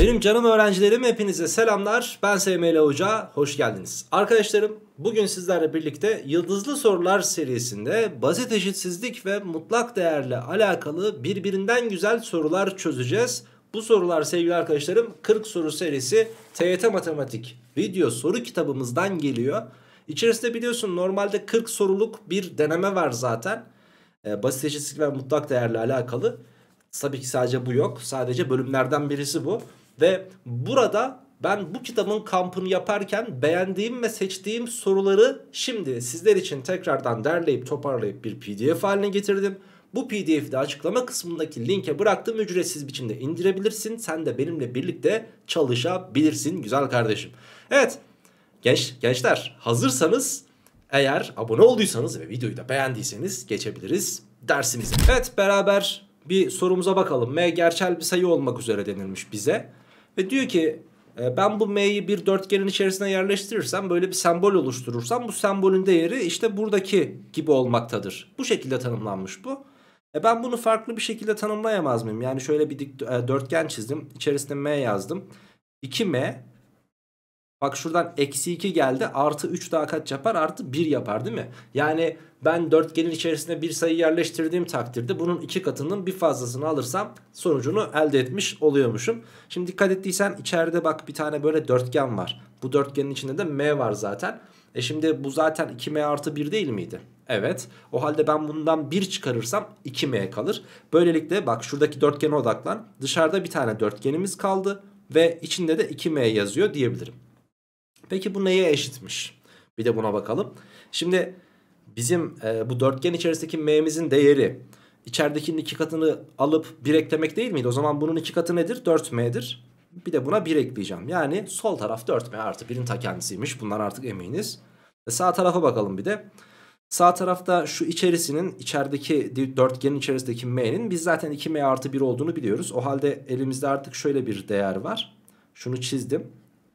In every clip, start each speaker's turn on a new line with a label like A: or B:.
A: Benim canım öğrencilerim hepinize selamlar. Ben SML Hoca, hoş geldiniz. Arkadaşlarım bugün sizlerle birlikte Yıldızlı Sorular serisinde basit eşitsizlik ve mutlak değerle alakalı birbirinden güzel sorular çözeceğiz. Bu sorular sevgili arkadaşlarım 40 soru serisi TYT Matematik video soru kitabımızdan geliyor. İçerisinde biliyorsun normalde 40 soruluk bir deneme var zaten. E, basit eşitsizlik ve mutlak değerle alakalı. Tabii ki sadece bu yok. Sadece bölümlerden birisi bu. Ve burada ben bu kitabın kampını yaparken beğendiğim ve seçtiğim soruları şimdi sizler için tekrardan derleyip toparlayıp bir pdf haline getirdim. Bu pdf'i de açıklama kısmındaki linke bıraktım ücretsiz biçimde indirebilirsin. Sen de benimle birlikte çalışabilirsin güzel kardeşim. Evet genç, gençler hazırsanız eğer abone olduysanız ve videoyu da beğendiyseniz geçebiliriz dersimize. Evet beraber bir sorumuza bakalım. M gerçel bir sayı olmak üzere denilmiş bize. Ve diyor ki e, ben bu m'yi bir dörtgenin içerisine yerleştirirsem böyle bir sembol oluşturursam bu sembolün değeri işte buradaki gibi olmaktadır. Bu şekilde tanımlanmış bu. E ben bunu farklı bir şekilde tanımlayamaz mıyım? Yani şöyle bir dikdö- e, dörtgen çizdim. İçerisine m yazdım. 2m Bak şuradan eksi 2 geldi. Artı 3 daha kaç yapar? Artı 1 yapar değil mi? Yani ben dörtgenin içerisinde bir sayı yerleştirdiğim takdirde bunun iki katının bir fazlasını alırsam sonucunu elde etmiş oluyormuşum. Şimdi dikkat ettiysen içeride bak bir tane böyle dörtgen var. Bu dörtgenin içinde de m var zaten. E şimdi bu zaten 2m artı 1 değil miydi? Evet. O halde ben bundan 1 çıkarırsam 2m kalır. Böylelikle bak şuradaki dörtgene odaklan. Dışarıda bir tane dörtgenimiz kaldı ve içinde de 2m yazıyor diyebilirim. Peki bu neye eşitmiş? Bir de buna bakalım. Şimdi bizim e, bu dörtgen içerisindeki m'mizin değeri içeridekinin iki katını alıp 1 eklemek değil miydi? O zaman bunun iki katı nedir? 4m'dir. Bir de buna 1 ekleyeceğim. Yani sol taraf 4m artı 1'in ta kendisiymiş. Bundan artık eminiz. E sağ tarafa bakalım bir de. Sağ tarafta şu içerisinin içerideki dörtgenin içerisindeki m'nin biz zaten 2m artı 1 olduğunu biliyoruz. O halde elimizde artık şöyle bir değer var. Şunu çizdim.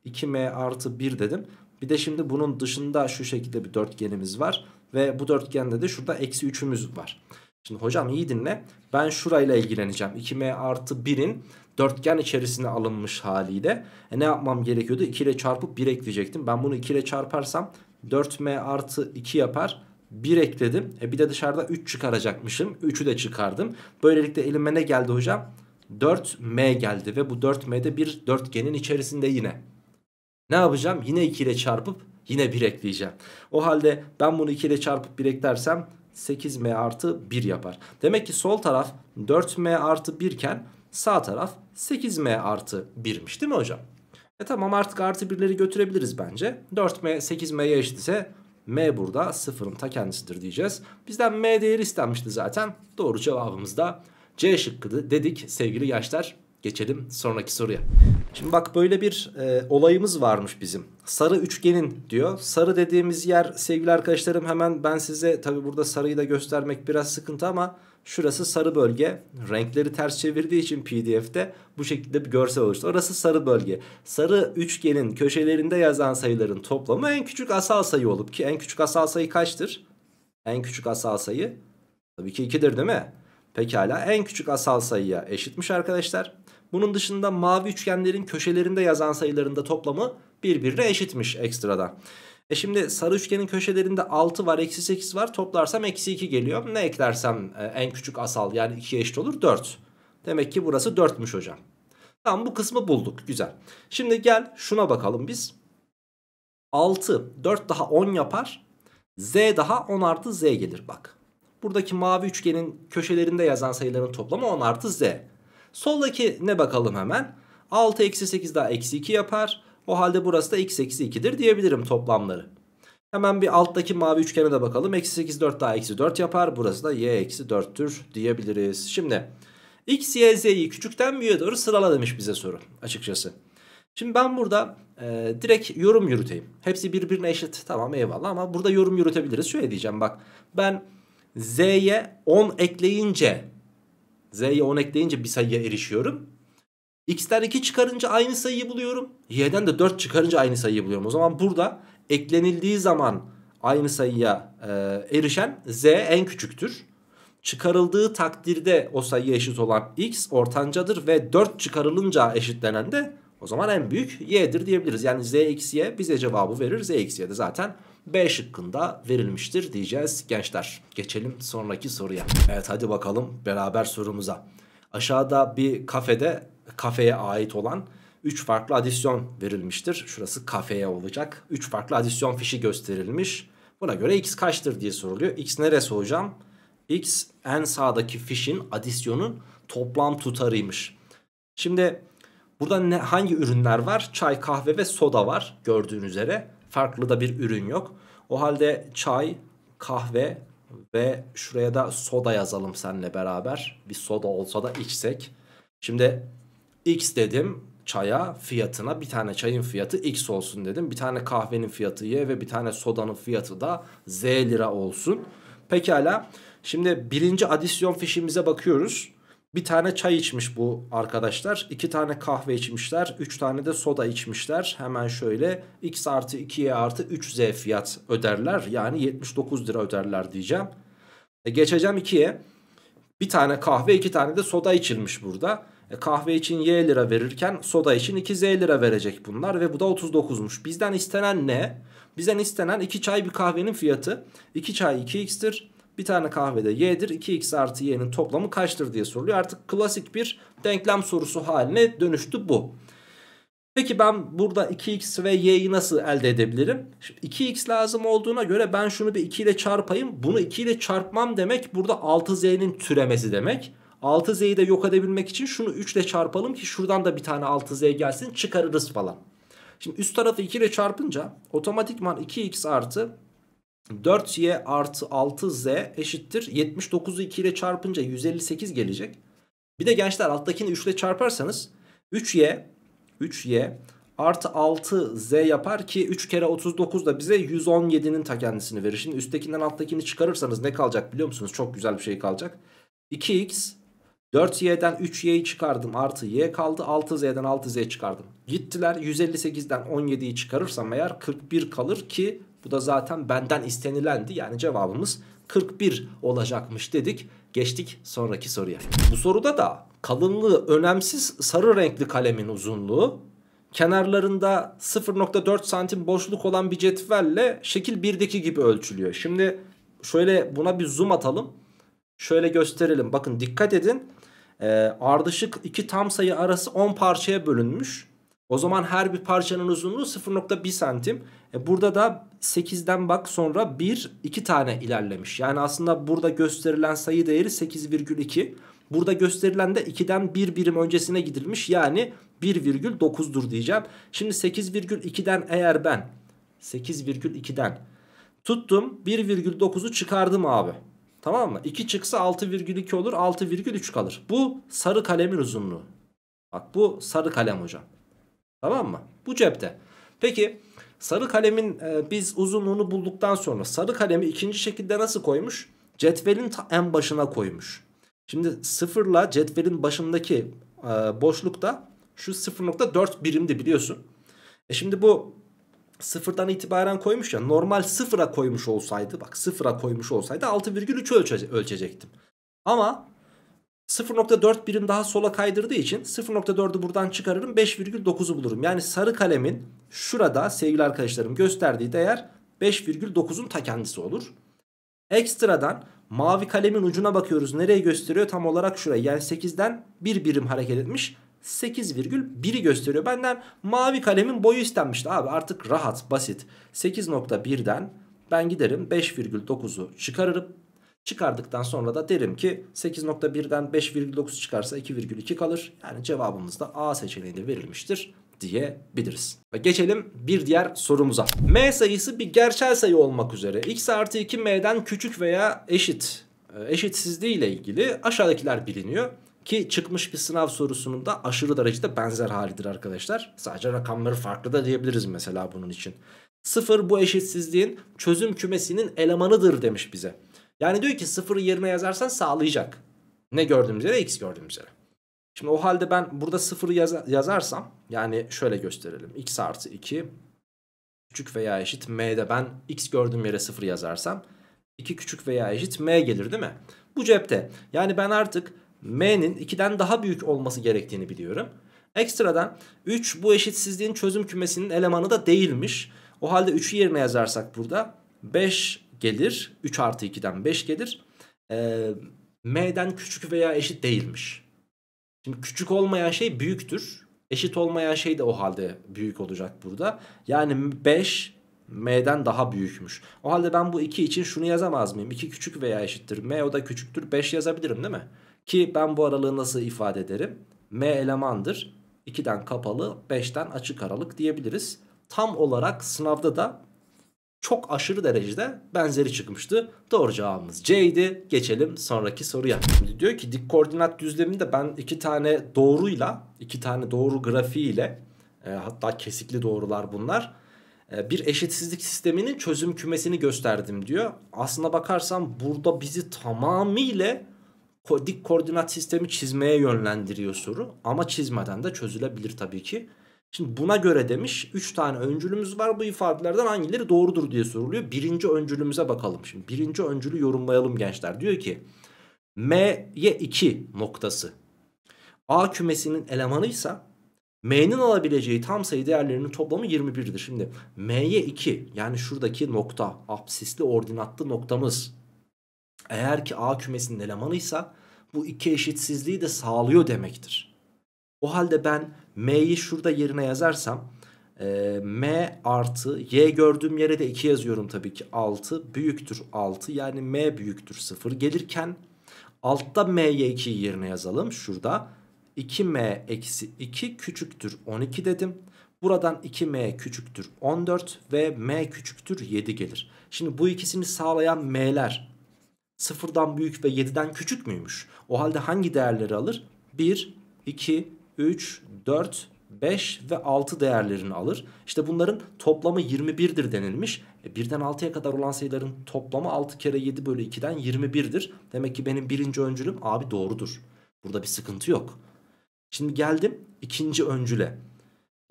A: 2m artı 1 dedim. Bir de şimdi bunun dışında şu şekilde bir dörtgenimiz var. Ve bu dörtgende de şurada eksi 3'ümüz var. Şimdi hocam iyi dinle. Ben şurayla ilgileneceğim. 2m artı 1'in dörtgen içerisine alınmış haliyle. E ne yapmam gerekiyordu? 2 ile çarpıp 1 ekleyecektim. Ben bunu 2 ile çarparsam 4m artı 2 yapar. 1 ekledim. E bir de dışarıda 3 çıkaracakmışım. 3'ü de çıkardım. Böylelikle elime ne geldi hocam? 4m geldi ve bu 4m de bir dörtgenin içerisinde yine. Ne yapacağım? Yine 2 ile çarpıp yine 1 ekleyeceğim. O halde ben bunu 2 ile çarpıp 1 eklersem 8m artı 1 yapar. Demek ki sol taraf 4m artı 1 iken sağ taraf 8m artı 1'miş değil mi hocam? E tamam artık artı 1'leri götürebiliriz bence. 4m 8m'ye eşit ise m burada sıfırın ta kendisidir diyeceğiz. Bizden m değeri istenmişti zaten. Doğru cevabımız da C şıkkıdı dedik sevgili gençler. Geçelim sonraki soruya. Şimdi bak böyle bir e, olayımız varmış bizim. Sarı üçgenin diyor. Sarı dediğimiz yer sevgili arkadaşlarım hemen ben size tabi burada sarıyı da göstermek biraz sıkıntı ama şurası sarı bölge. Renkleri ters çevirdiği için pdf'de bu şekilde bir görsel oluştu. Orası sarı bölge. Sarı üçgenin köşelerinde yazan sayıların toplamı en küçük asal sayı olup ki en küçük asal sayı kaçtır? En küçük asal sayı tabii ki 2'dir değil mi? Pekala en küçük asal sayıya eşitmiş arkadaşlar. Bunun dışında mavi üçgenlerin köşelerinde yazan sayıların da toplamı birbirine eşitmiş ekstradan. E şimdi sarı üçgenin köşelerinde 6 var eksi 8 var toplarsam eksi 2 geliyor. Ne eklersem e, en küçük asal yani 2'ye eşit olur 4. Demek ki burası 4'müş hocam. Tamam bu kısmı bulduk güzel. Şimdi gel şuna bakalım biz. 6 4 daha 10 yapar. Z daha 10 artı Z gelir bak. Buradaki mavi üçgenin köşelerinde yazan sayıların toplamı 10 artı Z. Soldaki ne bakalım hemen. 6 eksi 8 daha eksi 2 yapar. O halde burası da x eksi 2'dir diyebilirim toplamları. Hemen bir alttaki mavi üçgene de bakalım. Eksi 8 4 daha eksi 4 yapar. Burası da y eksi 4'tür diyebiliriz. Şimdi x, y, z'yi küçükten büyüğe doğru sırala demiş bize soru açıkçası. Şimdi ben burada e, direkt yorum yürüteyim. Hepsi birbirine eşit tamam eyvallah ama burada yorum yürütebiliriz. Şöyle diyeceğim bak ben z'ye 10 ekleyince Z'ye 10 ekleyince bir sayıya erişiyorum. X'ten 2 çıkarınca aynı sayıyı buluyorum. Y'den de 4 çıkarınca aynı sayıyı buluyorum. O zaman burada eklenildiği zaman aynı sayıya e, erişen Z en küçüktür. Çıkarıldığı takdirde o sayıya eşit olan X ortancadır ve 4 çıkarılınca eşitlenen de o zaman en büyük Y'dir diyebiliriz. Yani Z eksi Y bize cevabı verir. Z eksi Y de zaten B şıkkında verilmiştir diyeceğiz gençler. Geçelim sonraki soruya. Evet hadi bakalım beraber sorumuza. Aşağıda bir kafede kafeye ait olan 3 farklı adisyon verilmiştir. Şurası kafeye olacak. 3 farklı adisyon fişi gösterilmiş. Buna göre x kaçtır diye soruluyor. X neresi hocam? X en sağdaki fişin adisyonun toplam tutarıymış. Şimdi burada ne, hangi ürünler var? Çay, kahve ve soda var gördüğün üzere farklı da bir ürün yok. O halde çay, kahve ve şuraya da soda yazalım seninle beraber. Bir soda olsa da içsek. Şimdi x dedim çaya fiyatına bir tane çayın fiyatı x olsun dedim. Bir tane kahvenin fiyatı y ve bir tane sodanın fiyatı da z lira olsun. Pekala şimdi birinci adisyon fişimize bakıyoruz. Bir tane çay içmiş bu arkadaşlar. iki tane kahve içmişler. Üç tane de soda içmişler. Hemen şöyle x artı 2y artı 3z fiyat öderler. Yani 79 lira öderler diyeceğim. E geçeceğim 2'ye. Bir tane kahve iki tane de soda içilmiş burada. E kahve için y lira verirken soda için 2z lira verecek bunlar. Ve bu da 39'muş. Bizden istenen ne? Bizden istenen iki çay bir kahvenin fiyatı. 2 çay 2x'tir. Bir tane kahvede y'dir 2x artı y'nin toplamı kaçtır diye soruluyor. Artık klasik bir denklem sorusu haline dönüştü bu. Peki ben burada 2x ve y'yi nasıl elde edebilirim? Şimdi 2x lazım olduğuna göre ben şunu bir 2 ile çarpayım. Bunu 2 ile çarpmam demek burada 6z'nin türemesi demek. 6z'yi de yok edebilmek için şunu 3 ile çarpalım ki şuradan da bir tane 6z gelsin çıkarırız falan. Şimdi üst tarafı 2 ile çarpınca otomatikman 2x artı 4y artı 6z eşittir. 79'u 2 ile çarpınca 158 gelecek. Bir de gençler alttakini 3 ile çarparsanız 3y 3y artı 6z yapar ki 3 kere 39 da bize 117'nin ta kendisini verir. Şimdi üsttekinden alttakini çıkarırsanız ne kalacak biliyor musunuz? Çok güzel bir şey kalacak. 2x 4y'den 3y'yi çıkardım artı y kaldı 6z'den 6z çıkardım. Gittiler 158'den 17'yi çıkarırsam eğer 41 kalır ki bu da zaten benden istenilendi. Yani cevabımız 41 olacakmış dedik. Geçtik sonraki soruya. Bu soruda da kalınlığı önemsiz sarı renkli kalemin uzunluğu kenarlarında 0.4 santim boşluk olan bir cetvelle şekil 1'deki gibi ölçülüyor. Şimdi şöyle buna bir zoom atalım. Şöyle gösterelim. Bakın dikkat edin. Ee, ardışık iki tam sayı arası 10 parçaya bölünmüş. O zaman her bir parçanın uzunluğu 0.1 santim. E burada da 8'den bak sonra 1, 2 tane ilerlemiş. Yani aslında burada gösterilen sayı değeri 8,2. Burada gösterilen de 2'den 1 birim öncesine gidilmiş. Yani 1,9'dur diyeceğim. Şimdi 8,2'den eğer ben 8,2'den tuttum 1,9'u çıkardım abi. Tamam mı? 2 çıksa 6,2 olur 6,3 kalır. Bu sarı kalemin uzunluğu. Bak bu sarı kalem hocam. Tamam mı? Bu cepte. Peki sarı kalemin e, biz uzunluğunu bulduktan sonra sarı kalemi ikinci şekilde nasıl koymuş? Cetvelin en başına koymuş. Şimdi sıfırla cetvelin başındaki e, boşlukta şu 0.4 birimdi biliyorsun. E şimdi bu sıfırdan itibaren koymuş ya normal sıfıra koymuş olsaydı bak sıfıra koymuş olsaydı 6,3 ölçe ölçecektim. Ama 0.4 birim daha sola kaydırdığı için 0.4'ü buradan çıkarırım 5,9'u bulurum. Yani sarı kalemin şurada sevgili arkadaşlarım gösterdiği değer 5,9'un ta kendisi olur. Ekstradan mavi kalemin ucuna bakıyoruz. Nereye gösteriyor? Tam olarak şuraya. Yani 8'den 1 birim hareket etmiş. 8,1'i gösteriyor. Benden mavi kalemin boyu istenmişti. Abi artık rahat, basit. 8.1'den ben giderim 5,9'u çıkarırım. Çıkardıktan sonra da derim ki 8.1'den 5,9 çıkarsa 2,2 kalır. Yani cevabımız da A seçeneğinde verilmiştir diyebiliriz. Ve geçelim bir diğer sorumuza. M sayısı bir gerçel sayı olmak üzere x artı 2 m'den küçük veya eşit e, eşitsizliği ile ilgili aşağıdakiler biliniyor. Ki çıkmış bir sınav sorusunun da aşırı derecede benzer halidir arkadaşlar. Sadece rakamları farklı da diyebiliriz mesela bunun için. Sıfır bu eşitsizliğin çözüm kümesinin elemanıdır demiş bize. Yani diyor ki sıfırı yerine yazarsan sağlayacak. Ne gördüğümüz yere x gördüğümüz yere. Şimdi o halde ben burada sıfırı yaz yazarsam yani şöyle gösterelim. x artı 2 küçük veya eşit m'de ben x gördüğüm yere sıfır yazarsam 2 küçük veya eşit m gelir değil mi? Bu cepte. Yani ben artık m'nin 2'den daha büyük olması gerektiğini biliyorum. Ekstradan 3 bu eşitsizliğin çözüm kümesinin elemanı da değilmiş. O halde 3'ü yerine yazarsak burada 5 gelir. 3 artı 2'den 5 gelir. E, M'den küçük veya eşit değilmiş. Şimdi küçük olmayan şey büyüktür. Eşit olmayan şey de o halde büyük olacak burada. Yani 5 M'den daha büyükmüş. O halde ben bu 2 için şunu yazamaz mıyım? 2 küçük veya eşittir. M o da küçüktür. 5 yazabilirim değil mi? Ki ben bu aralığı nasıl ifade ederim? M elemandır. 2'den kapalı 5'ten açık aralık diyebiliriz. Tam olarak sınavda da çok aşırı derecede benzeri çıkmıştı. Doğru cevabımız C idi. Geçelim sonraki soruya. Şimdi diyor ki dik koordinat düzleminde ben iki tane doğruyla, iki tane doğru grafiğiyle e, hatta kesikli doğrular bunlar e, bir eşitsizlik sisteminin çözüm kümesini gösterdim diyor. Aslına bakarsam burada bizi tamamıyla dik koordinat sistemi çizmeye yönlendiriyor soru. Ama çizmeden de çözülebilir tabii ki. Şimdi buna göre demiş 3 tane öncülümüz var bu ifadelerden hangileri doğrudur diye soruluyor. Birinci öncülümüze bakalım. Şimdi birinci öncülü yorumlayalım gençler. Diyor ki M'ye 2 noktası A kümesinin elemanıysa M'nin alabileceği tam sayı değerlerinin toplamı 21'dir. Şimdi M'ye 2 yani şuradaki nokta absisli ordinatlı noktamız eğer ki A kümesinin elemanıysa bu iki eşitsizliği de sağlıyor demektir. O halde ben M'yi şurada yerine yazarsam e, M artı Y gördüğüm yere de 2 yazıyorum tabii ki 6 büyüktür 6 yani M büyüktür 0 gelirken altta M'ye 2'yi yerine yazalım şurada 2M eksi 2 küçüktür 12 dedim. Buradan 2m küçüktür 14 ve m küçüktür 7 gelir. Şimdi bu ikisini sağlayan m'ler sıfırdan büyük ve 7'den küçük müymüş? O halde hangi değerleri alır? 1, 2, 3, 4, 5 ve 6 değerlerini alır. İşte bunların toplamı 21'dir denilmiş. E 1'den 6'ya kadar olan sayıların toplamı 6 kere 7 bölü 2'den 21'dir. Demek ki benim birinci öncülüm abi doğrudur. Burada bir sıkıntı yok. Şimdi geldim ikinci öncüle.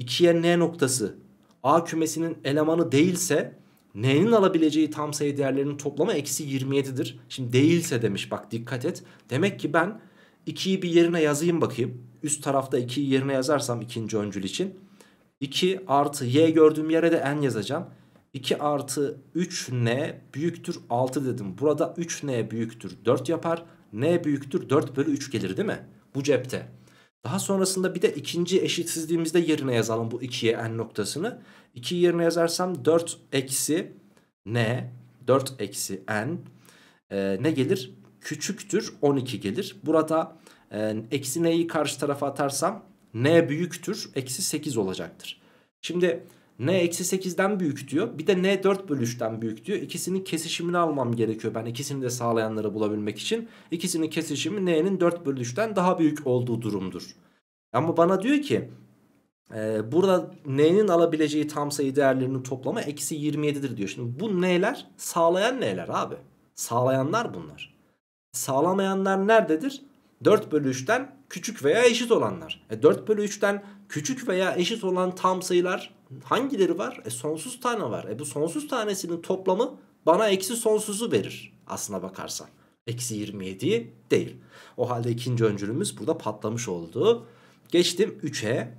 A: 2'ye n noktası A kümesinin elemanı değilse n'nin alabileceği tam sayı değerlerinin toplamı eksi 27'dir. Şimdi değilse demiş bak dikkat et. Demek ki ben 2'yi bir yerine yazayım bakayım. Üst tarafta 2'yi yerine yazarsam ikinci öncül için. 2 artı y gördüğüm yere de n yazacağım. 2 artı 3n büyüktür 6 dedim. Burada 3n büyüktür 4 yapar. n büyüktür 4 bölü 3 gelir değil mi? Bu cepte. Daha sonrasında bir de ikinci eşitsizliğimizde yerine yazalım bu 2'ye n noktasını. 2'yi yerine yazarsam 4 eksi n 4 eksi n e, ne gelir? küçüktür 12 gelir. Burada e, eksi n'yi karşı tarafa atarsam n büyüktür eksi 8 olacaktır. Şimdi n eksi 8'den büyük diyor. Bir de n 4 bölü 3'ten büyük diyor. İkisinin kesişimini almam gerekiyor ben ikisini de sağlayanları bulabilmek için. İkisinin kesişimi n'nin 4 bölü 3'ten daha büyük olduğu durumdur. Ama bana diyor ki e, burada n'nin alabileceği tam sayı değerlerinin toplamı eksi 27'dir diyor. Şimdi bu n'ler sağlayan n'ler abi. Sağlayanlar bunlar sağlamayanlar nerededir? 4 bölü 3'ten küçük veya eşit olanlar. E 4 bölü 3'ten küçük veya eşit olan tam sayılar hangileri var? E sonsuz tane var. E bu sonsuz tanesinin toplamı bana eksi sonsuzu verir aslına bakarsan. Eksi 27 değil. O halde ikinci öncülümüz burada patlamış oldu. Geçtim 3'e.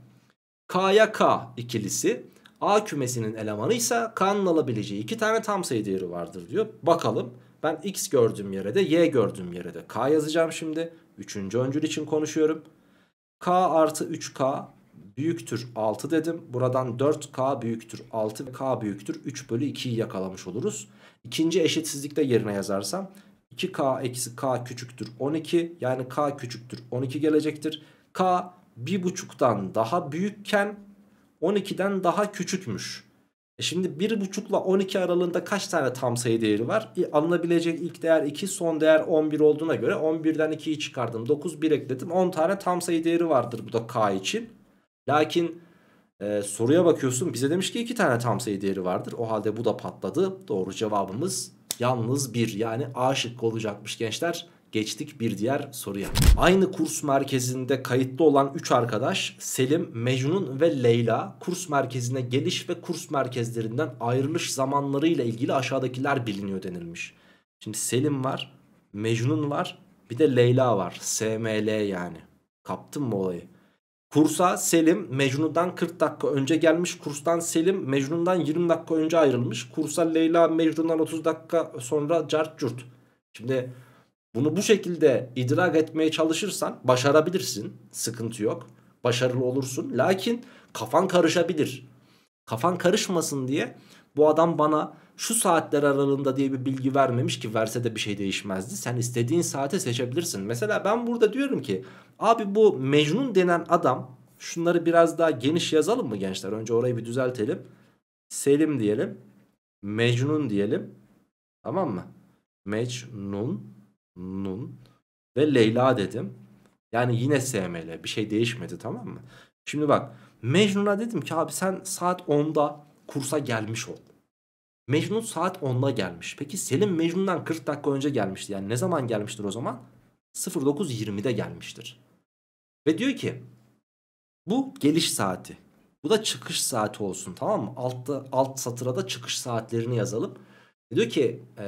A: K'ya K ikilisi. A kümesinin elemanı ise K'nın alabileceği iki tane tam sayı değeri vardır diyor. Bakalım. Ben x gördüğüm yere de y gördüğüm yere de k yazacağım şimdi. Üçüncü öncül için konuşuyorum. k artı 3k büyüktür 6 dedim. Buradan 4k büyüktür 6 ve k büyüktür 3 bölü 2'yi yakalamış oluruz. İkinci eşitsizlikte yerine yazarsam 2k eksi k küçüktür 12 yani k küçüktür 12 gelecektir. k 1.5'dan daha büyükken 12'den daha küçükmüş. E şimdi 1.5 ile 12 aralığında kaç tane tam sayı değeri var? E, alınabilecek ilk değer 2, son değer 11 olduğuna göre 11'den 2'yi çıkardım. 9, 1 ekledim. 10 tane tam sayı değeri vardır bu da K için. Lakin e, soruya bakıyorsun bize demiş ki 2 tane tam sayı değeri vardır. O halde bu da patladı. Doğru cevabımız yalnız 1 yani A şıkkı olacakmış gençler. Geçtik bir diğer soruya. Aynı kurs merkezinde kayıtlı olan 3 arkadaş Selim, Mecnun ve Leyla kurs merkezine geliş ve kurs merkezlerinden ayrılış zamanlarıyla ilgili aşağıdakiler biliniyor denilmiş. Şimdi Selim var, Mecnun var, bir de Leyla var. SML yani. Kaptın mı olayı? Kursa Selim Mecnun'dan 40 dakika önce gelmiş. Kurstan Selim Mecnun'dan 20 dakika önce ayrılmış. Kursa Leyla Mecnun'dan 30 dakika sonra cart curt. Şimdi bunu bu şekilde idrak etmeye çalışırsan başarabilirsin. Sıkıntı yok. Başarılı olursun. Lakin kafan karışabilir. Kafan karışmasın diye bu adam bana şu saatler aralığında diye bir bilgi vermemiş ki verse de bir şey değişmezdi. Sen istediğin saate seçebilirsin. Mesela ben burada diyorum ki abi bu Mecnun denen adam şunları biraz daha geniş yazalım mı gençler? Önce orayı bir düzeltelim. Selim diyelim. Mecnun diyelim. Tamam mı? Mecnun Nun ve Leyla dedim. Yani yine SML bir şey değişmedi tamam mı? Şimdi bak Mecnun'a dedim ki abi sen saat 10'da kursa gelmiş ol. Mecnun saat 10'da gelmiş. Peki Selim Mecnun'dan 40 dakika önce gelmişti. Yani ne zaman gelmiştir o zaman? 09.20'de gelmiştir. Ve diyor ki bu geliş saati. Bu da çıkış saati olsun tamam mı? Altta, alt satıra da çıkış saatlerini yazalım. E, diyor ki e,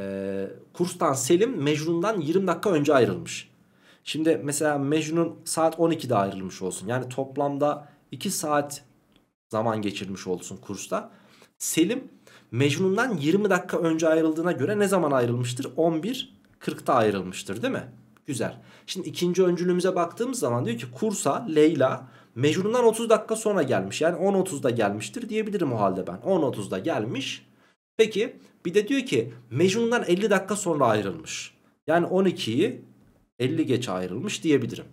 A: kurstan Selim Mecnun'dan 20 dakika önce ayrılmış. Şimdi mesela Mecnun saat 12'de ayrılmış olsun. Yani toplamda 2 saat zaman geçirmiş olsun kursta. Selim Mecnun'dan 20 dakika önce ayrıldığına göre ne zaman ayrılmıştır? 11.40'da ayrılmıştır değil mi? Güzel. Şimdi ikinci öncülümüze baktığımız zaman diyor ki kursa Leyla Mecnun'dan 30 dakika sonra gelmiş. Yani 10.30'da gelmiştir diyebilirim o halde ben. 10.30'da gelmiş. Peki bir de diyor ki Mecnun'dan 50 dakika sonra ayrılmış. Yani 12'yi 50 geç ayrılmış diyebilirim.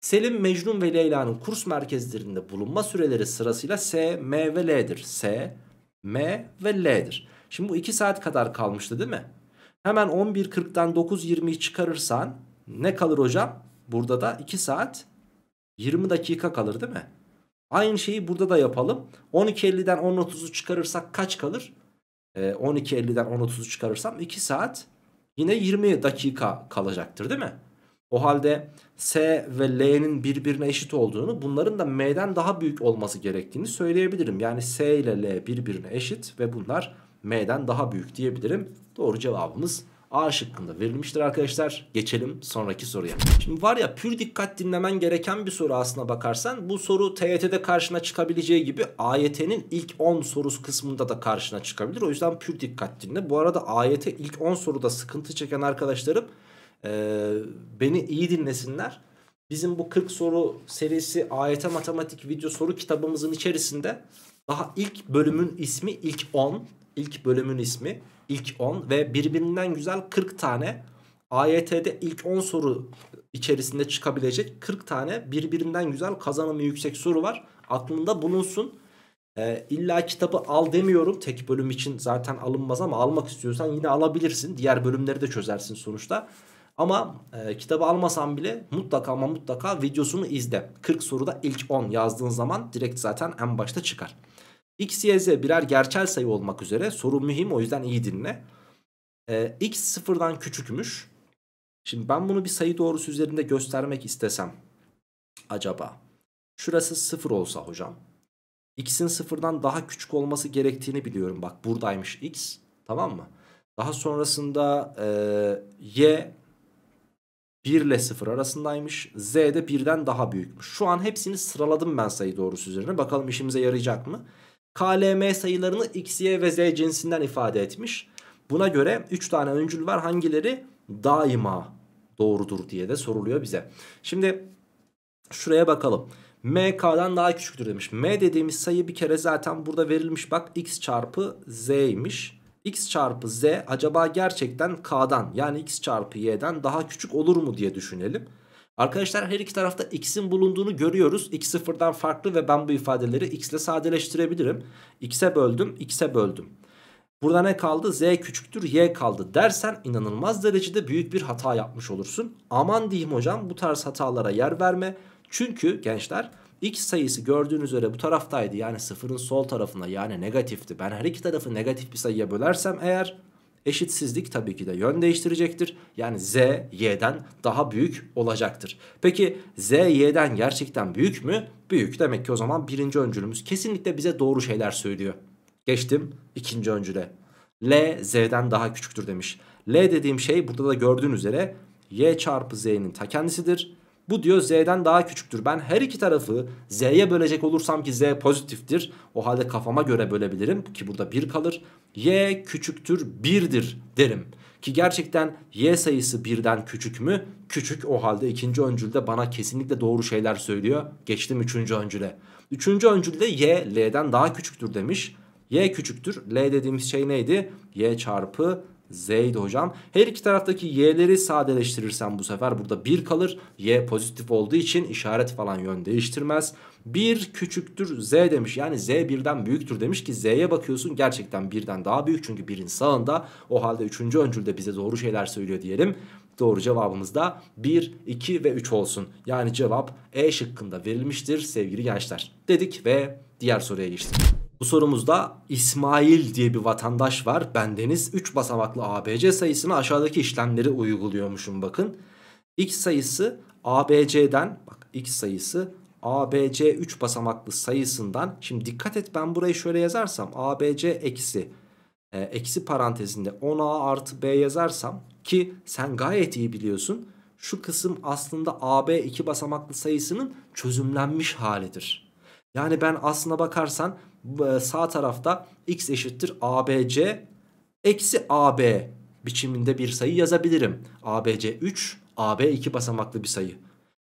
A: Selim, Mecnun ve Leyla'nın kurs merkezlerinde bulunma süreleri sırasıyla S, M ve L'dir. S, M ve L'dir. Şimdi bu 2 saat kadar kalmıştı değil mi? Hemen 11.40'dan 9.20'yi çıkarırsan ne kalır hocam? Burada da 2 saat 20 dakika kalır değil mi? Aynı şeyi burada da yapalım. 12.50'den 10.30'u çıkarırsak kaç kalır? e, 12.50'den 10.30'u çıkarırsam 2 saat yine 20 dakika kalacaktır değil mi? O halde S ve L'nin birbirine eşit olduğunu bunların da M'den daha büyük olması gerektiğini söyleyebilirim. Yani S ile L birbirine eşit ve bunlar M'den daha büyük diyebilirim. Doğru cevabımız A şıkkında verilmiştir arkadaşlar. Geçelim sonraki soruya. Şimdi var ya pür dikkat dinlemen gereken bir soru aslına bakarsan. Bu soru TYT'de karşına çıkabileceği gibi AYT'nin ilk 10 sorusu kısmında da karşına çıkabilir. O yüzden pür dikkat dinle. Bu arada AYT ilk 10 soruda sıkıntı çeken arkadaşlarım e, beni iyi dinlesinler. Bizim bu 40 soru serisi AYT matematik video soru kitabımızın içerisinde daha ilk bölümün ismi ilk 10 İlk bölümün ismi ilk 10 ve birbirinden güzel 40 tane AYT'de ilk 10 soru içerisinde çıkabilecek 40 tane birbirinden güzel kazanımı yüksek soru var. Aklında bulunsun. Ee, illa kitabı al demiyorum. Tek bölüm için zaten alınmaz ama almak istiyorsan yine alabilirsin. Diğer bölümleri de çözersin sonuçta. Ama e, kitabı almasan bile mutlaka ama mutlaka videosunu izle. 40 soruda ilk 10 yazdığın zaman direkt zaten en başta çıkar. X, Y, Z birer gerçel sayı olmak üzere soru mühim o yüzden iyi dinle. Ee, X sıfırdan küçükmüş. Şimdi ben bunu bir sayı doğrusu üzerinde göstermek istesem acaba şurası sıfır olsa hocam x'in sıfırdan daha küçük olması gerektiğini biliyorum. Bak buradaymış x tamam mı? Daha sonrasında e, y 1 ile 0 arasındaymış. Z de 1'den daha büyükmüş. Şu an hepsini sıraladım ben sayı doğrusu üzerine. Bakalım işimize yarayacak mı? KLM sayılarını X, Y ve Z cinsinden ifade etmiş. Buna göre 3 tane öncül var hangileri daima doğrudur diye de soruluyor bize. Şimdi şuraya bakalım. M K'dan daha küçüktür demiş. M dediğimiz sayı bir kere zaten burada verilmiş bak X çarpı Z'ymiş. X çarpı Z acaba gerçekten K'dan yani X çarpı Y'den daha küçük olur mu diye düşünelim. Arkadaşlar her iki tarafta x'in bulunduğunu görüyoruz. x sıfırdan farklı ve ben bu ifadeleri x ile sadeleştirebilirim. x'e böldüm, x'e böldüm. Burada ne kaldı? Z küçüktür, y kaldı dersen inanılmaz derecede büyük bir hata yapmış olursun. Aman diyeyim hocam bu tarz hatalara yer verme. Çünkü gençler x sayısı gördüğünüz üzere bu taraftaydı. Yani sıfırın sol tarafına yani negatifti. Ben her iki tarafı negatif bir sayıya bölersem eğer Eşitsizlik tabii ki de yön değiştirecektir. Yani z y'den daha büyük olacaktır. Peki z y'den gerçekten büyük mü? Büyük. Demek ki o zaman birinci öncülümüz kesinlikle bize doğru şeyler söylüyor. Geçtim ikinci öncüle. L z'den daha küçüktür demiş. L dediğim şey burada da gördüğün üzere y çarpı z'nin ta kendisidir. Bu diyor z'den daha küçüktür. Ben her iki tarafı z'ye bölecek olursam ki z pozitiftir. O halde kafama göre bölebilirim ki burada 1 kalır. y küçüktür 1'dir derim. Ki gerçekten y sayısı 1'den küçük mü? Küçük o halde ikinci öncülde bana kesinlikle doğru şeyler söylüyor. Geçtim üçüncü öncüle. Üçüncü öncülde y l'den daha küçüktür demiş. y küçüktür. l dediğimiz şey neydi? y çarpı Z'ydi hocam. Her iki taraftaki y'leri sadeleştirirsem bu sefer burada 1 kalır. Y pozitif olduğu için işaret falan yön değiştirmez. 1 küçüktür z demiş. Yani z birden büyüktür demiş ki z'ye bakıyorsun gerçekten birden daha büyük. Çünkü birin sağında o halde 3. öncülde bize doğru şeyler söylüyor diyelim. Doğru cevabımız da 1, 2 ve 3 olsun. Yani cevap E şıkkında verilmiştir sevgili gençler. Dedik ve diğer soruya geçtik. Bu sorumuzda İsmail diye bir vatandaş var. Bendeniz 3 basamaklı ABC sayısını aşağıdaki işlemleri uyguluyormuşum bakın. X sayısı ABC'den bak X sayısı ABC 3 basamaklı sayısından şimdi dikkat et ben burayı şöyle yazarsam ABC eksi e, eksi parantezinde 10A artı B yazarsam ki sen gayet iyi biliyorsun şu kısım aslında AB 2 basamaklı sayısının çözümlenmiş halidir. Yani ben aslına bakarsan e, sağ tarafta x eşittir abc eksi ab biçiminde bir sayı yazabilirim. abc 3 ab 2 basamaklı bir sayı.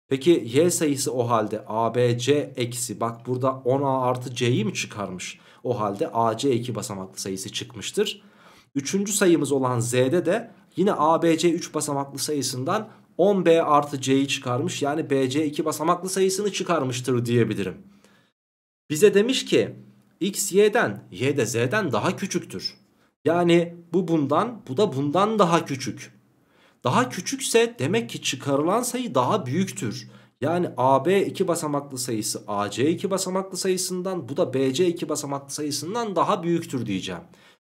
A: Peki y sayısı o halde abc eksi bak burada 10a artı c'yi mi çıkarmış? O halde ac 2 basamaklı sayısı çıkmıştır. Üçüncü sayımız olan z'de de yine abc 3 basamaklı sayısından 10b artı c'yi çıkarmış. Yani bc 2 basamaklı sayısını çıkarmıştır diyebilirim. Bize demiş ki x y'den y de z'den daha küçüktür. Yani bu bundan bu da bundan daha küçük. Daha küçükse demek ki çıkarılan sayı daha büyüktür. Yani AB 2 basamaklı sayısı AC 2 basamaklı sayısından bu da BC 2 basamaklı sayısından daha büyüktür diyeceğim.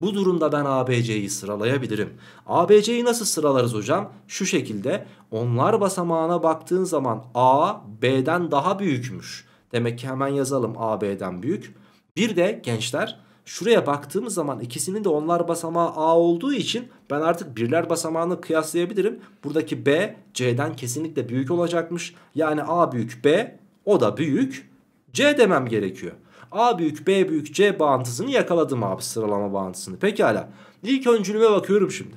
A: Bu durumda ben ABC'yi sıralayabilirim. ABC'yi nasıl sıralarız hocam? Şu şekilde onlar basamağına baktığın zaman A B'den daha büyükmüş. Demek ki hemen yazalım A B'den büyük. Bir de gençler şuraya baktığımız zaman ikisinin de onlar basamağı A olduğu için ben artık birler basamağını kıyaslayabilirim. Buradaki B C'den kesinlikle büyük olacakmış. Yani A büyük B o da büyük C demem gerekiyor. A büyük B büyük C bağıntısını yakaladım abi sıralama bağıntısını. Pekala ilk öncülüme bakıyorum şimdi.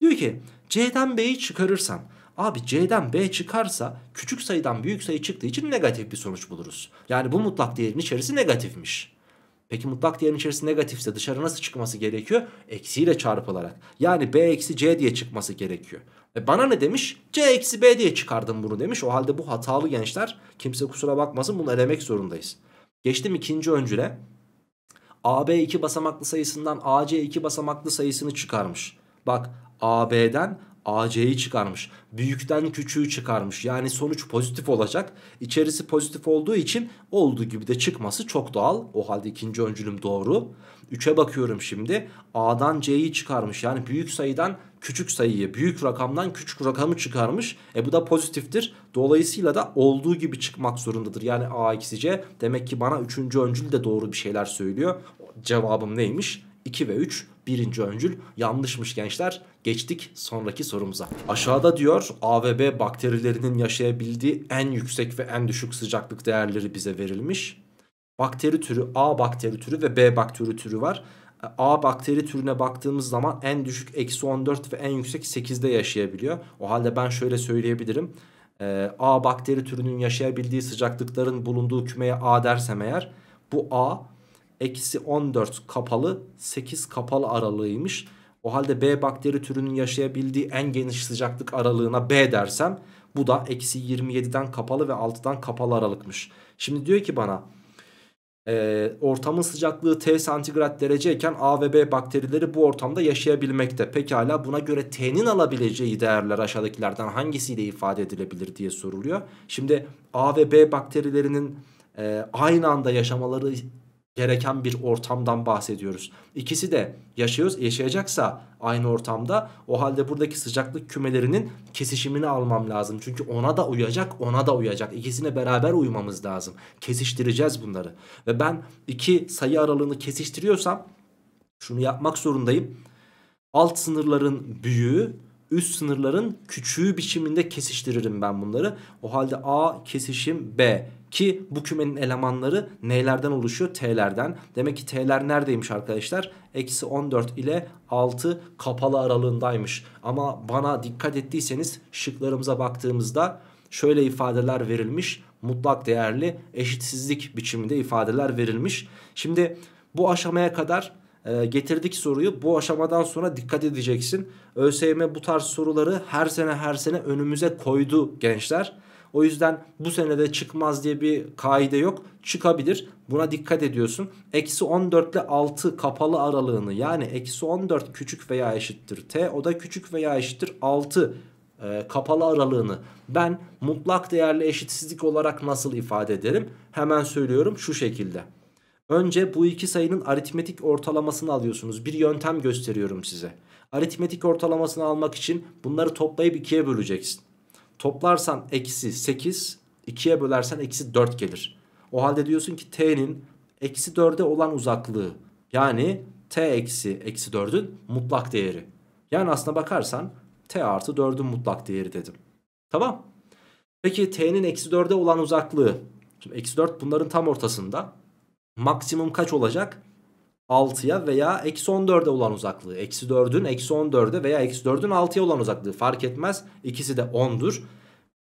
A: Diyor ki C'den B'yi çıkarırsam Abi C'den B çıkarsa küçük sayıdan büyük sayı çıktığı için negatif bir sonuç buluruz. Yani bu mutlak değerin içerisi negatifmiş. Peki mutlak değerin içerisi negatifse dışarı nasıl çıkması gerekiyor? Eksiyle çarpılarak. Yani b eksi c diye çıkması gerekiyor. E bana ne demiş? c eksi b diye çıkardım bunu demiş. O halde bu hatalı gençler. Kimse kusura bakmasın bunu elemek zorundayız. Geçtim ikinci öncüle. AB 2 basamaklı sayısından AC 2 basamaklı sayısını çıkarmış. Bak AB'den AC'yi çıkarmış. Büyükten küçüğü çıkarmış. Yani sonuç pozitif olacak. İçerisi pozitif olduğu için olduğu gibi de çıkması çok doğal. O halde ikinci öncülüm doğru. 3'e bakıyorum şimdi. A'dan C'yi çıkarmış. Yani büyük sayıdan küçük sayıyı, büyük rakamdan küçük rakamı çıkarmış. E bu da pozitiftir. Dolayısıyla da olduğu gibi çıkmak zorundadır. Yani A eksi C. Demek ki bana üçüncü öncül de doğru bir şeyler söylüyor. Cevabım neymiş? 2 ve 3 birinci öncül yanlışmış gençler. Geçtik sonraki sorumuza. Aşağıda diyor A ve B bakterilerinin yaşayabildiği en yüksek ve en düşük sıcaklık değerleri bize verilmiş. Bakteri türü A bakteri türü ve B bakteri türü var. A bakteri türüne baktığımız zaman en düşük eksi 14 ve en yüksek 8'de yaşayabiliyor. O halde ben şöyle söyleyebilirim. Ee, A bakteri türünün yaşayabildiği sıcaklıkların bulunduğu kümeye A dersem eğer bu A Eksi 14 kapalı 8 kapalı aralığıymış. O halde B bakteri türünün yaşayabildiği en geniş sıcaklık aralığına B dersem bu da eksi 27'den kapalı ve 6'dan kapalı aralıkmış. Şimdi diyor ki bana e, ortamın sıcaklığı T santigrat dereceyken A ve B bakterileri bu ortamda yaşayabilmekte. Pekala buna göre T'nin alabileceği değerler aşağıdakilerden hangisiyle ifade edilebilir diye soruluyor. Şimdi A ve B bakterilerinin e, aynı anda yaşamaları gereken bir ortamdan bahsediyoruz. İkisi de yaşıyoruz, yaşayacaksa aynı ortamda o halde buradaki sıcaklık kümelerinin kesişimini almam lazım. Çünkü ona da uyacak, ona da uyacak. İkisine beraber uymamız lazım. Kesiştireceğiz bunları. Ve ben iki sayı aralığını kesiştiriyorsam şunu yapmak zorundayım. Alt sınırların büyüğü üst sınırların küçüğü biçiminde kesiştiririm ben bunları. O halde A kesişim B ki bu kümenin elemanları neylerden oluşuyor? T'lerden. Demek ki T'ler neredeymiş arkadaşlar? Eksi 14 ile 6 kapalı aralığındaymış. Ama bana dikkat ettiyseniz şıklarımıza baktığımızda şöyle ifadeler verilmiş. Mutlak değerli eşitsizlik biçiminde ifadeler verilmiş. Şimdi bu aşamaya kadar e, getirdik soruyu. Bu aşamadan sonra dikkat edeceksin. ÖSYM bu tarz soruları her sene her sene önümüze koydu gençler. O yüzden bu senede çıkmaz diye bir kaide yok. Çıkabilir. Buna dikkat ediyorsun. Eksi 14 ile 6 kapalı aralığını yani eksi 14 küçük veya eşittir t o da küçük veya eşittir 6 e, kapalı aralığını ben mutlak değerli eşitsizlik olarak nasıl ifade ederim? Hemen söylüyorum şu şekilde. Önce bu iki sayının aritmetik ortalamasını alıyorsunuz. Bir yöntem gösteriyorum size. Aritmetik ortalamasını almak için bunları toplayıp ikiye böleceksin. Toplarsan eksi 8 2'ye bölersen eksi 4 gelir. O halde diyorsun ki t'nin eksi 4'e olan uzaklığı yani t eksi eksi 4'ün mutlak değeri. Yani aslına bakarsan t artı 4'ün mutlak değeri dedim. Tamam. Peki t'nin eksi 4'e olan uzaklığı. Şimdi eksi 4 bunların tam ortasında. Maksimum kaç olacak? 6'ya veya eksi 14'e olan uzaklığı. Eksi 4'ün eksi 14'e veya eksi 4'ün 6'ya olan uzaklığı fark etmez. İkisi de 10'dur.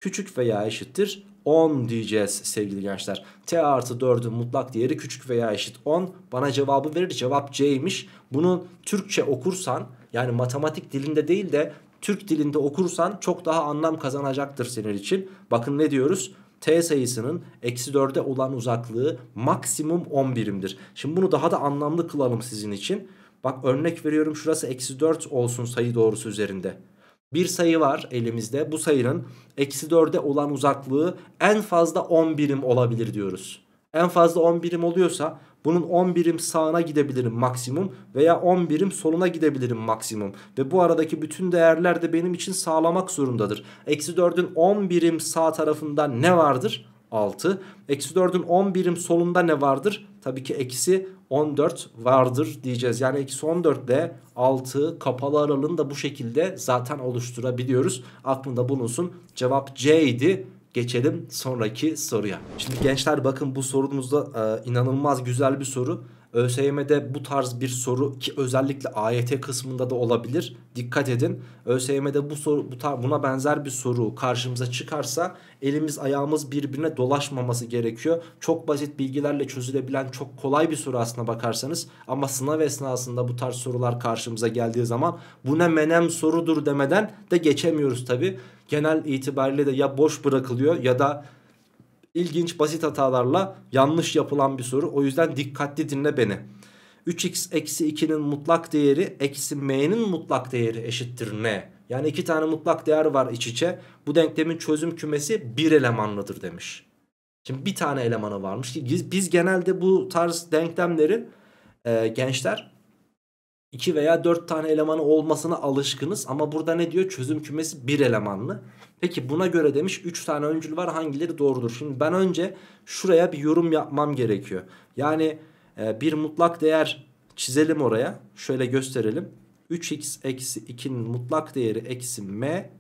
A: Küçük veya eşittir 10 diyeceğiz sevgili gençler. T artı 4'ün mutlak değeri küçük veya eşit 10. Bana cevabı verir. Cevap C'ymiş. Bunu Türkçe okursan yani matematik dilinde değil de Türk dilinde okursan çok daha anlam kazanacaktır senin için. Bakın ne diyoruz? T sayısının eksi 4'e olan uzaklığı maksimum 10 birimdir. Şimdi bunu daha da anlamlı kılalım sizin için. Bak örnek veriyorum şurası eksi 4 olsun sayı doğrusu üzerinde. Bir sayı var elimizde bu sayının eksi 4'e olan uzaklığı en fazla 10 birim olabilir diyoruz en fazla 10 birim oluyorsa bunun 10 birim sağına gidebilirim maksimum veya 10 birim soluna gidebilirim maksimum. Ve bu aradaki bütün değerler de benim için sağlamak zorundadır. Eksi 4'ün 10 birim sağ tarafında ne vardır? 6. Eksi 4'ün 10 birim solunda ne vardır? Tabii ki eksi 14 vardır diyeceğiz. Yani eksi 14 de 6 kapalı aralığını da bu şekilde zaten oluşturabiliyoruz. Aklında bulunsun. Cevap C idi. Geçelim sonraki soruya. Şimdi gençler bakın bu sorumuzda e, inanılmaz güzel bir soru. ÖSYM'de bu tarz bir soru ki özellikle AYT kısmında da olabilir. Dikkat edin. ÖSYM'de bu soru bu tar buna benzer bir soru karşımıza çıkarsa elimiz ayağımız birbirine dolaşmaması gerekiyor. Çok basit bilgilerle çözülebilen çok kolay bir soru aslına bakarsanız ama sınav esnasında bu tarz sorular karşımıza geldiği zaman bu ne menem sorudur demeden de geçemiyoruz tabi. Genel itibariyle de ya boş bırakılıyor ya da İlginç basit hatalarla yanlış yapılan bir soru. O yüzden dikkatli dinle beni. 3x eksi 2'nin mutlak değeri eksi m'nin mutlak değeri eşittir n. Yani iki tane mutlak değer var iç içe. Bu denklemin çözüm kümesi bir elemanlıdır demiş. Şimdi bir tane elemanı varmış ki biz, biz genelde bu tarz denklemleri e, gençler 2 veya 4 tane elemanı olmasına alışkınız. Ama burada ne diyor? Çözüm kümesi 1 elemanlı. Peki buna göre demiş 3 tane öncül var hangileri doğrudur? Şimdi ben önce şuraya bir yorum yapmam gerekiyor. Yani e, bir mutlak değer çizelim oraya. Şöyle gösterelim. 3x eksi 2'nin mutlak değeri eksi m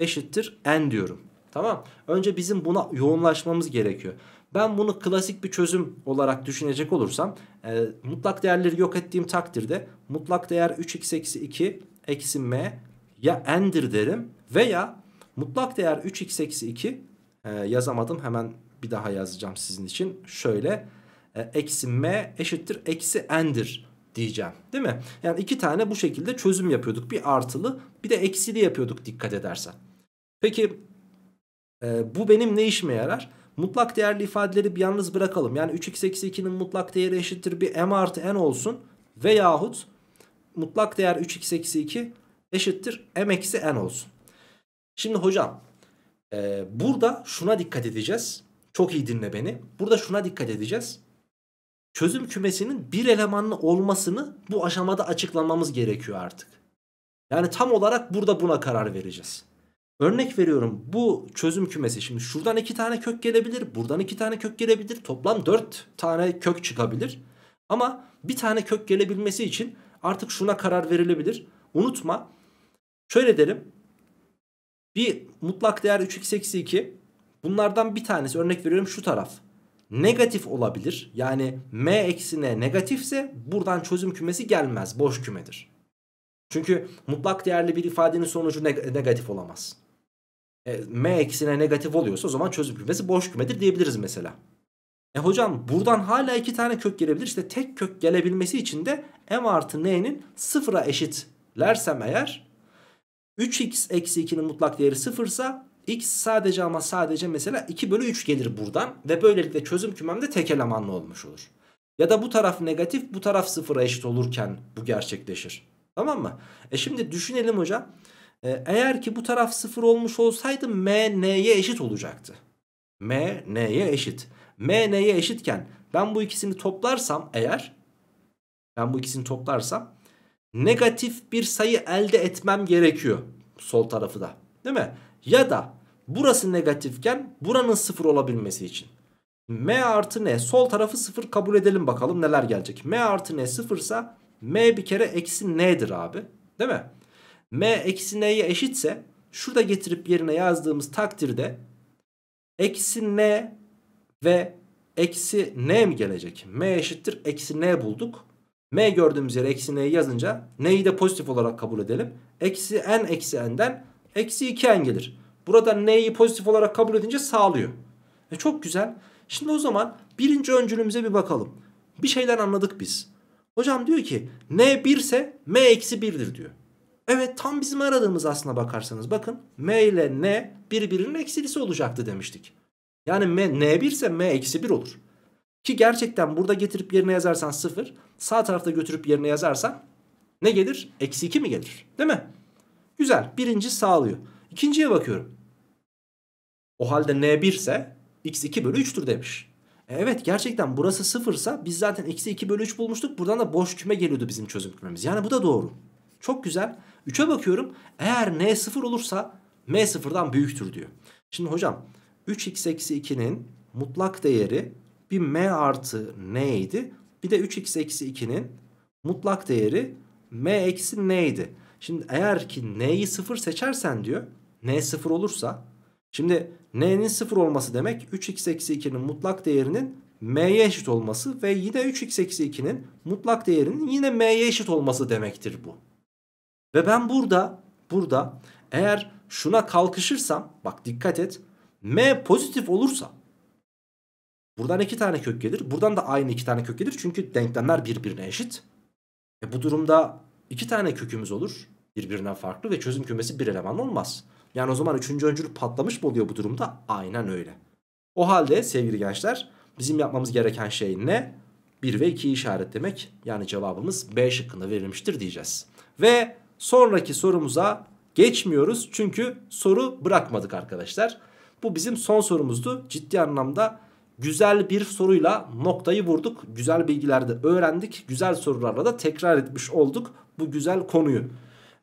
A: eşittir n diyorum. Tamam. Önce bizim buna yoğunlaşmamız gerekiyor. Ben bunu klasik bir çözüm olarak düşünecek olursam e, mutlak değerleri yok ettiğim takdirde mutlak değer 3x eksi 2 eksi m ya n'dir derim veya mutlak değer 3x eksi 2 e, yazamadım hemen bir daha yazacağım sizin için şöyle e, eksi m eşittir eksi n'dir diyeceğim değil mi? Yani iki tane bu şekilde çözüm yapıyorduk bir artılı bir de eksili yapıyorduk dikkat edersen. Peki e, bu benim ne işime yarar? Mutlak değerli ifadeleri bir yalnız bırakalım. Yani 3x eksi 2'nin mutlak değeri eşittir bir m artı n olsun. Veyahut mutlak değer 3x eksi 2 eşittir m eksi n olsun. Şimdi hocam e, burada şuna dikkat edeceğiz. Çok iyi dinle beni. Burada şuna dikkat edeceğiz. Çözüm kümesinin bir elemanlı olmasını bu aşamada açıklamamız gerekiyor artık. Yani tam olarak burada buna karar vereceğiz. Örnek veriyorum bu çözüm kümesi şimdi şuradan iki tane kök gelebilir. Buradan iki tane kök gelebilir. Toplam dört tane kök çıkabilir. Ama bir tane kök gelebilmesi için artık şuna karar verilebilir. Unutma şöyle derim. Bir mutlak değer 3x eksi 2 bunlardan bir tanesi örnek veriyorum şu taraf negatif olabilir. Yani m eksine negatifse buradan çözüm kümesi gelmez boş kümedir. Çünkü mutlak değerli bir ifadenin sonucu negatif olamaz e, m eksine negatif oluyorsa o zaman çözüm kümesi boş kümedir diyebiliriz mesela. E hocam buradan hala iki tane kök gelebilir. İşte tek kök gelebilmesi için de m artı n'nin sıfıra eşitlersem eğer 3x eksi 2'nin mutlak değeri sıfırsa x sadece ama sadece mesela 2 bölü 3 gelir buradan ve böylelikle çözüm kümemde tek elemanlı olmuş olur. Ya da bu taraf negatif bu taraf sıfıra eşit olurken bu gerçekleşir. Tamam mı? E şimdi düşünelim hocam. Ee, eğer ki bu taraf 0 olmuş olsaydı m n'ye eşit olacaktı. m n'ye eşit. m n'ye eşitken ben bu ikisini toplarsam eğer ben bu ikisini toplarsam negatif bir sayı elde etmem gerekiyor sol tarafı da. Değil mi? Ya da burası negatifken buranın 0 olabilmesi için. M artı N sol tarafı 0 kabul edelim bakalım neler gelecek. M artı N 0 ise M bir kere eksi N'dir abi. Değil mi? m eksi n'ye eşitse şurada getirip yerine yazdığımız takdirde eksi n ve eksi n mi gelecek? m eşittir eksi n bulduk. m gördüğümüz yere eksi n'yi yazınca n'yi de pozitif olarak kabul edelim. Eksi n eksi n'den eksi 2 n gelir. Burada n'yi pozitif olarak kabul edince sağlıyor. E çok güzel. Şimdi o zaman birinci öncülümüze bir bakalım. Bir şeyden anladık biz. Hocam diyor ki n 1 ise m eksi 1'dir diyor. Evet tam bizim aradığımız aslına bakarsanız bakın m ile n birbirinin eksilisi olacaktı demiştik. Yani m, n1 ise m eksi 1 olur. Ki gerçekten burada getirip yerine yazarsan 0 sağ tarafta götürüp yerine yazarsan ne gelir? Eksi 2 mi gelir? Değil mi? Güzel birinci sağlıyor. İkinciye bakıyorum. O halde n1 ise x2 bölü 3'tür demiş. E evet gerçekten burası sıfırsa biz zaten eksi 2 bölü 3 bulmuştuk. Buradan da boş küme geliyordu bizim çözüm kümemiz. Yani bu da doğru. Çok güzel. 3'e bakıyorum. Eğer n 0 olursa m sıfırdan büyüktür diyor. Şimdi hocam 3x eksi 2'nin mutlak değeri bir m artı n idi. Bir de 3x eksi 2'nin mutlak değeri m eksi n idi. Şimdi eğer ki n'yi sıfır seçersen diyor n sıfır olursa şimdi n'nin sıfır olması demek 3x eksi 2'nin mutlak değerinin m'ye eşit olması ve yine 3x eksi 2'nin mutlak değerinin yine m'ye eşit olması demektir bu. Ve ben burada burada eğer şuna kalkışırsam bak dikkat et m pozitif olursa buradan iki tane kök gelir. Buradan da aynı iki tane kök gelir. Çünkü denklemler birbirine eşit. E bu durumda iki tane kökümüz olur. Birbirinden farklı ve çözüm kümesi bir eleman olmaz. Yani o zaman üçüncü öncülük patlamış mı oluyor bu durumda? Aynen öyle. O halde sevgili gençler bizim yapmamız gereken şey ne? 1 ve 2'yi işaretlemek. Yani cevabımız B şıkkında verilmiştir diyeceğiz. Ve Sonraki sorumuza geçmiyoruz. Çünkü soru bırakmadık arkadaşlar. Bu bizim son sorumuzdu. Ciddi anlamda güzel bir soruyla noktayı vurduk. Güzel bilgilerde öğrendik. Güzel sorularla da tekrar etmiş olduk bu güzel konuyu.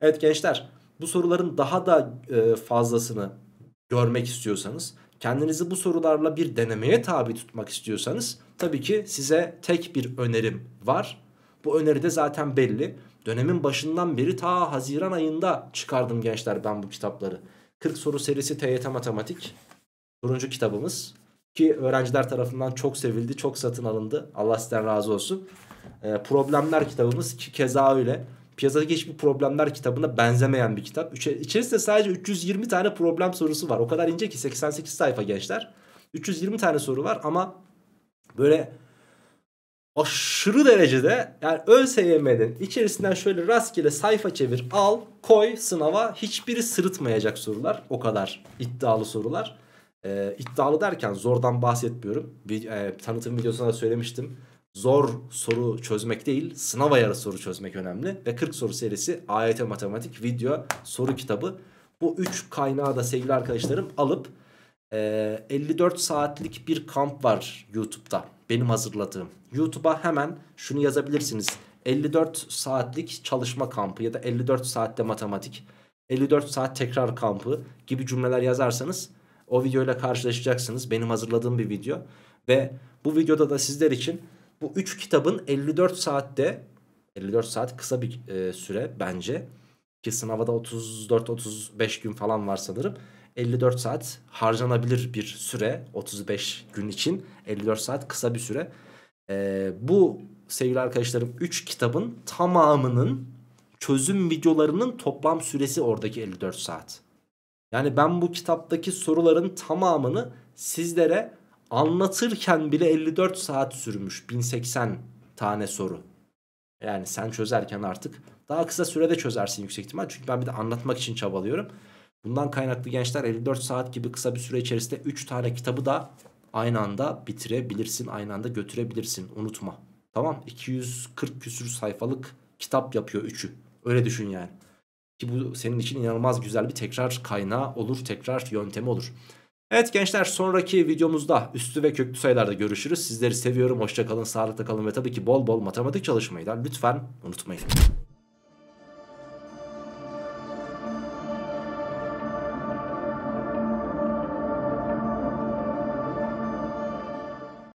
A: Evet gençler bu soruların daha da e, fazlasını görmek istiyorsanız kendinizi bu sorularla bir denemeye tabi tutmak istiyorsanız tabii ki size tek bir önerim var. Bu öneri de zaten belli. Dönemin başından beri ta Haziran ayında çıkardım gençler ben bu kitapları. 40 soru serisi TYT Matematik. Turuncu kitabımız. Ki öğrenciler tarafından çok sevildi, çok satın alındı. Allah sizden razı olsun. E, problemler kitabımız ki keza öyle. piyasada hiçbir problemler kitabına benzemeyen bir kitap. Üç, içerisinde sadece 320 tane problem sorusu var. O kadar ince ki 88 sayfa gençler. 320 tane soru var ama böyle aşırı derecede yani ön SYM'nin içerisinden şöyle rastgele sayfa çevir al koy sınava hiçbiri sırıtmayacak sorular o kadar iddialı sorular. Ee, iddialı derken zordan bahsetmiyorum Bir, e, tanıtım videosunda söylemiştim zor soru çözmek değil sınav ayarı soru çözmek önemli ve 40 soru serisi AYT matematik video soru kitabı bu 3 kaynağı da sevgili arkadaşlarım alıp 54 e, saatlik bir kamp var YouTube'da benim hazırladığım. YouTube'a hemen şunu yazabilirsiniz. 54 saatlik çalışma kampı ya da 54 saatte matematik, 54 saat tekrar kampı gibi cümleler yazarsanız o videoyla karşılaşacaksınız. Benim hazırladığım bir video ve bu videoda da sizler için bu 3 kitabın 54 saatte 54 saat kısa bir e, süre bence ki sınavda 34-35 gün falan var sanırım. 54 saat harcanabilir bir süre 35 gün için 54 saat kısa bir süre. Ee, bu sevgili arkadaşlarım 3 kitabın tamamının çözüm videolarının toplam süresi oradaki 54 saat. Yani ben bu kitaptaki soruların tamamını sizlere anlatırken bile 54 saat sürmüş 1080 tane soru. Yani sen çözerken artık daha kısa sürede çözersin yüksek ihtimal. Çünkü ben bir de anlatmak için çabalıyorum. Bundan kaynaklı gençler 54 saat gibi kısa bir süre içerisinde 3 tane kitabı da aynı anda bitirebilirsin. Aynı anda götürebilirsin. Unutma. Tamam 240 küsür sayfalık kitap yapıyor 3'ü. Öyle düşün yani. Ki bu senin için inanılmaz güzel bir tekrar kaynağı olur. Tekrar yöntemi olur. Evet gençler sonraki videomuzda üstü ve köklü sayılarda görüşürüz. Sizleri seviyorum. Hoşçakalın, sağlıkla kalın ve tabii ki bol bol matematik çalışmayı da lütfen unutmayın.